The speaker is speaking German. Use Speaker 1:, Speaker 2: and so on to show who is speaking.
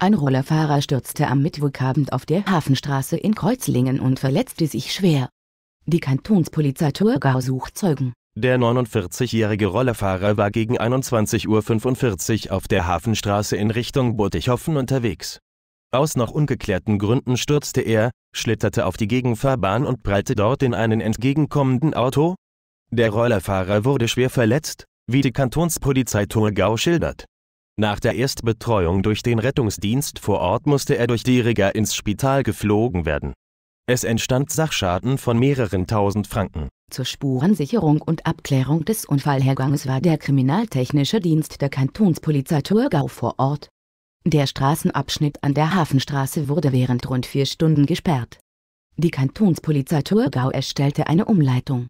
Speaker 1: Ein Rollerfahrer stürzte am Mittwochabend auf der Hafenstraße in Kreuzlingen und verletzte sich schwer. Die Kantonspolizei Thurgau sucht Zeugen.
Speaker 2: Der 49-jährige Rollerfahrer war gegen 21.45 Uhr auf der Hafenstraße in Richtung Burtighofen unterwegs. Aus noch ungeklärten Gründen stürzte er, schlitterte auf die Gegenfahrbahn und prallte dort in einen entgegenkommenden Auto. Der Rollerfahrer wurde schwer verletzt, wie die Kantonspolizei Thurgau schildert. Nach der Erstbetreuung durch den Rettungsdienst vor Ort musste er durch die Rigger ins Spital geflogen werden. Es entstand Sachschaden von mehreren tausend Franken.
Speaker 1: Zur Spurensicherung und Abklärung des Unfallhergangs war der Kriminaltechnische Dienst der Kantonspolizei Thurgau vor Ort. Der Straßenabschnitt an der Hafenstraße wurde während rund vier Stunden gesperrt. Die Kantonspolizei Thurgau erstellte eine Umleitung.